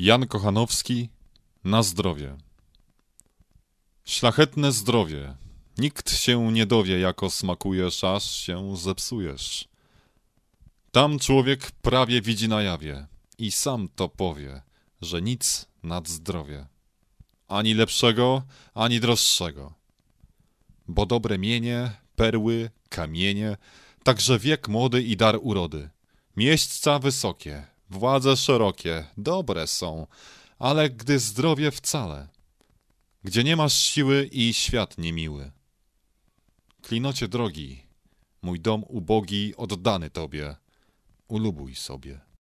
Jan Kochanowski na zdrowie. Szlachetne zdrowie. Nikt się nie dowie, jako smakujesz, aż się zepsujesz. Tam człowiek prawie widzi na jawie i sam to powie, że nic nad zdrowie. Ani lepszego, ani droższego. Bo dobre mienie, perły, kamienie, także wiek młody i dar urody. Miejsca wysokie, Władze szerokie, dobre są, ale gdy zdrowie wcale, gdzie nie masz siły i świat niemiły. Klinocie drogi, mój dom ubogi oddany tobie, ulubuj sobie.